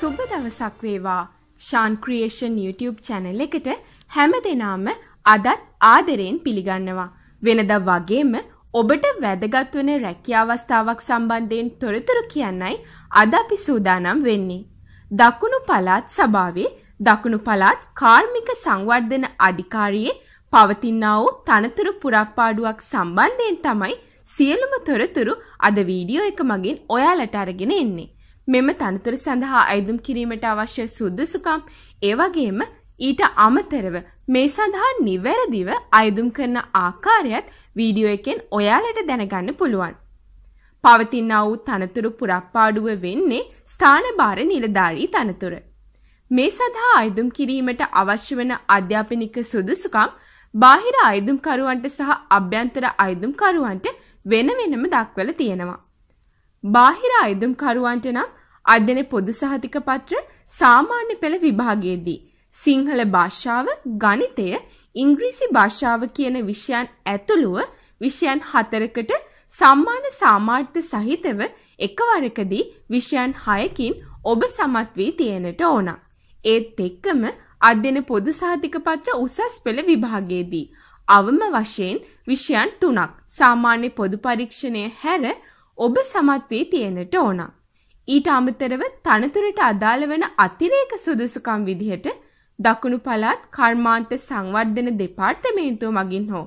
සුබ දවසක් වේවා. ෂාන් ක්‍රියේෂන් YouTube channel එකට හැම දිනාම අදත් ආදරයෙන් පිළිගන්නවා. වෙනදා වගේම ඔබට වැදගත් වෙන රැකියා අවස්ථාවක් සම්බන්ධයෙන් තොරතුරු කියන්නයි අද අපි සූදානම් වෙන්නේ. දකුණු පළාත් සභාවේ දකුණු පළාත් කාර්මික සංවර්ධන අධිකාරියේ පවතිනා වූ තනතුරු පුරප්පාඩුවක් සම්බන්ධයෙන් තමයි සියලුම තොරතුරු අද වීඩියෝ එක මගින් ඔයාලට අරගෙන එන්නේ. මෙම තනතුර සඳහා අයදුම් කිරීමට අවශ්‍ය සුදුසුකම් ඒ වගේම ඊට අමතරව මේ සඳහා නිවැරදිව අයදුම් කරන ආකාරයත් වීඩියෝ එකෙන් ඔයාලට දැනගන්න පුළුවන්. පවතිනා වූ තනතුරු පුරප්පාඩුව වෙන්නේ ස්ථානභාර නිලධාරී තනතුර. මේ සඳහා අයදුම් කිරීමට අවශ්‍ය වන අධ්‍යාපනික සුදුසුකම් බාහිර අයදුම්කරුවන්ට සහ අභ්‍යන්තර අයදුම්කරුවන්ට වෙන වෙනම දක්වලා තියෙනවා. බාහිර අයදුම්කරුවන්ට නම් අඩන පොදු සහතික පත්‍ර සාමාන්‍ය පෙළ විභාගයේදී සිංහල භාෂාව, ගණිතය, ඉංග්‍රීසි භාෂාව කියන විෂයන් ඇතුළුව විෂයන් හතරකට සම්මාන සාමාර්ථ සහිතව එකවරකදී විෂයන් 6කින් ඔබ සමත් වී තියෙනට ඕන. ඒත් එක්කම අධ්‍යන පොදු සහතික පත්‍ර උසස් පෙළ විභාගයේදී අවම වශයෙන් විෂයන් 3ක් සාමාන්‍ය පොදු පරීක්ෂණය හැර ඔබ සමත් වී තියෙනට ඕනා. ඊට අමතරව තනතුරට අදාළ වන අතිරේක සුදුසුකම් විදිහට දකුණු පළාත් කර්මාන්ත සංවර්ධන දෙපාර්තමේන්තුව මගින් හෝ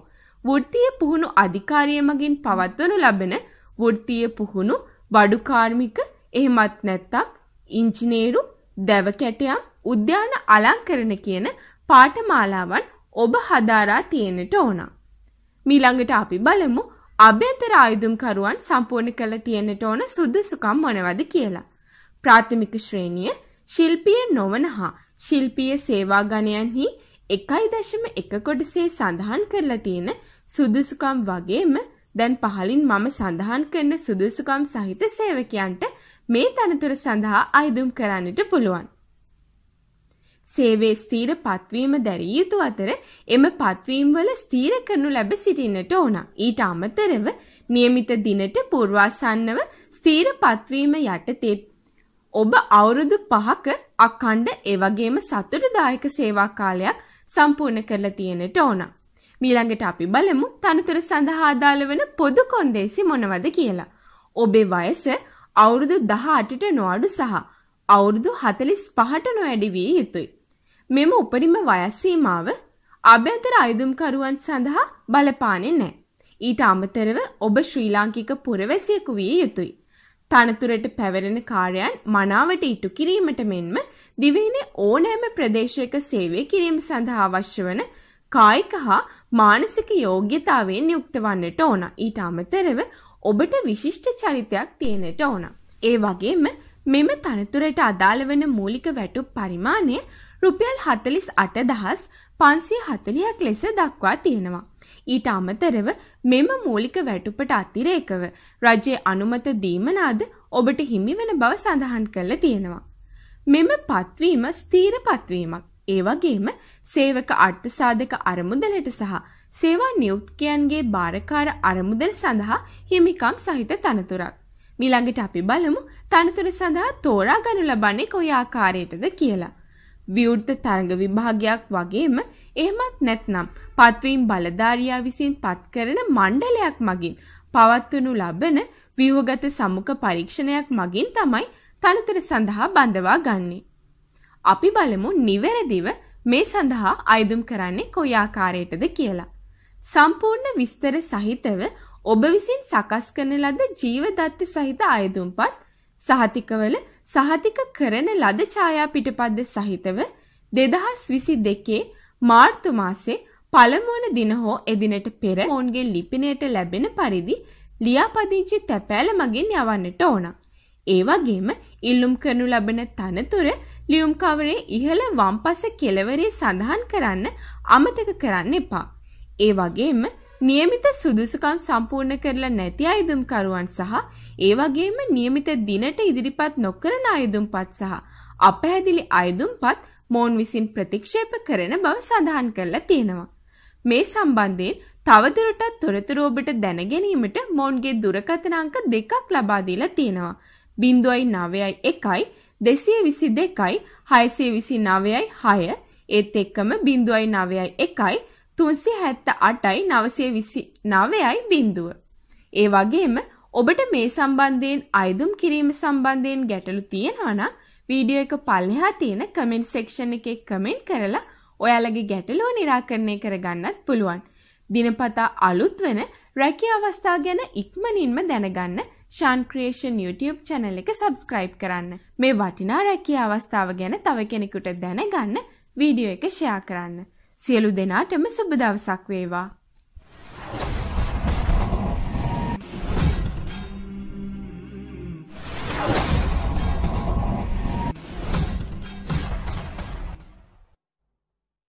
වෘත්තීය පුහුණු අධිකාරිය මගින් පවත්වනු ලබන වෘත්තීය පුහුණු බඩු කාර්මික එහෙමත් නැත්නම් ඉංජිනේරු දැව කැටයම් උද්‍යාන අලංකරණ කියන පාඨමාලාවන් ඔබ හදාරා තියෙන්නට ඕන. මීළඟට අපි බලමු අභ්‍යන්තර ආයුධම්කරුවන් සම්පූර්ණ කළ තියෙන්නට ඕන සුදුසුකම් මොනවද කියලා. ප්‍රාථමික ශ්‍රේණිය ශිල්පීය නොවන හා ශිල්පීය සේවා ගණයන්හි 1.1 කොටසේ සඳහන් කරලා තියෙන සුදුසුකම් වගේම දැන් පහලින් මම සඳහන් කරන සුදුසුකම් සහිත සේවකයන්ට මේ තනතුර සඳහා අයදුම් කරන්නට පුළුවන්. සේවේ ස්ථීර පත්වීම දැරිය යුතු අතර එම පත්වීම්වල ස්ථීර කරනු ලැබ සිටින්නට ඕන. ඊට අමතරව નિયમિત දිනට පූර්වාසන්නව ස්ථීර පත්වීම යටතේ ඔබ අවුරුදු 5ක අඛණ්ඩ ඒ වගේම සතුටුදායක සේවා කාලයක් සම්පූර්ණ කරලා තියෙනට ඕන. මීළඟට අපි බලමු තනතුරු සඳහා අදාළ වෙන පොදු කොන්දේසි මොනවද කියලා. ඔබේ වයස අවුරුදු 18ට නොඅඩු සහ අවුරුදු 45ට නොවැඩි විය යුතුයි. මෙම උපරිම වයස් සීමාව අභ්‍යන්තර අයදුම්කරුවන් සඳහා බලපාන්නේ නැහැ. ඊට අමතරව ඔබ ශ්‍රී ලාංකික පුරවැසියෙකු විය යුතුයි. තනතුරට පැවරෙන කාර්යයන් මනාවට ඉටු කිරීමට මෙන්ම දිවයිනේ ඕනෑම ප්‍රදේශයක සේවය කිරීම සඳහා අවශ්‍ය වන කායික හා මානසික යෝග්‍යතාවයෙන් යුක්ත වන්නට ඕන. ඊට අමතරව ඔබට විශිෂ්ට චරිතයක් තියෙනට ඕන. ඒ වගේම මෙම තනතුරට අදාළ වන මූලික වැටුප් පරිමාණය රුපියල් 48540ක් ලෙස දක්වා තියෙනවා. ඊට අමතරව මෙම මූලික වැටුපට අතිරේකව රජයේ අනුමත දීමනාද ඔබට හිමි වෙන බව සඳහන් කරලා තියෙනවා. මෙම පත්වීම ස්ථීර පත්වීමක්. ඒ වගේම සේවක අර්ථසාධක අරමුදලට සහ සේවා නියුක්තියන්ගේ භාරකාර අරමුදල් සඳහා හිමිකම් සහිත තනතුරක්. මිළඟට අපි බලමු තනතුර සඳහා තෝරා ගනු ලබන්නේ කොයි ආකාරයටද කියලා. විවෘත තරඟ විභාගයක් වගේම එහෙමත් නැත්නම් පත්වීම් බලධාරියා විසින් පත් කරන මණ්ඩලයක් මගින් පවත්වනු ලබන ව්‍යුහගත සමුඛ පරීක්ෂණයක් මගින් තමයි තනතුර සඳහා බඳවා ගන්නෙ. අපි බලමු නිවැරදිව මේ සඳහා අයදුම් කරන්නේ කොයි ආකාරයටද කියලා. සම්පූර්ණ විස්තර සහිතව ඔබ විසින් සකස් කරන ලද ජීවදත්ත සහිත අයදුම්පත් සහතිකවල සහතික කරන ලද ඡායා පිටපද්ද සහිතව 2022 මාර්තු මාසේ පළමුවන දින හෝ එදිනට පෙර ඔවුන්ගේ ලිපිණයට ලැබෙන පරිදි ලියාපදිංචි තැපෑල මගින් යවන්නට ඕන. ඒ වගේම ඉල්ලුම් කරනු ලබන තනතුර ලියුම් කවරේ ඉහළ වම්පස කෙළවරේ සඳහන් කරන්න අමතක කරන්න එපා. ඒ වගේම નિયમિત සුදුසුකම් සම්පූර්ණ කරලා නැති අයදුම්කරුවන් සහ ඒ වගේම નિયમિત දිනට ඉදිරිපත් නොකරන අයදුම්පත් සහ අපැහැදිලි අයදුම්පත් මොවුන් විසින් ප්‍රතික්ෂේප කරන බව සඳහන් කරලා තියෙනවා. මේ සම්බන්ධයෙන් තවදුරටත් තොරතුරු ඔබට දැන ගැනීමට මොවුන්ගේ දුරකථන අංක දෙකක් ලබා දීලා තියෙනවා. 0991 222 629 6 ඒත් එක්කම 0991 378 929යි බිඳුව. ඒ වගේම 0991 ඔබට මේ සම්බන්ධයෙන් අයදුම් කිරීම සම්බන්ධයෙන් ගැටලු තියෙනවා නම් වීඩියෝ එක පල්ලෙහා තියෙන කමෙන්ට් සෙක්ෂන් එකේ කමෙන්ට් කරලා ඔයාලගේ ගැටලුව निराකරණය කරගන්නත් පුළුවන්. දිනපතා අලුත් වෙන රැකියා අවස්ථා ගැන ඉක්මනින්ම දැනගන්න ෂාන් ක්‍රියේෂන් YouTube channel එක subscribe කරන්න. මේ වටිනා රැකියා අවස්ථාව ගැන තව කෙනෙකුට දැනගන්න වීඩියෝ එක share කරන්න. සියලු දෙනාටම සුබ දවසක් වේවා.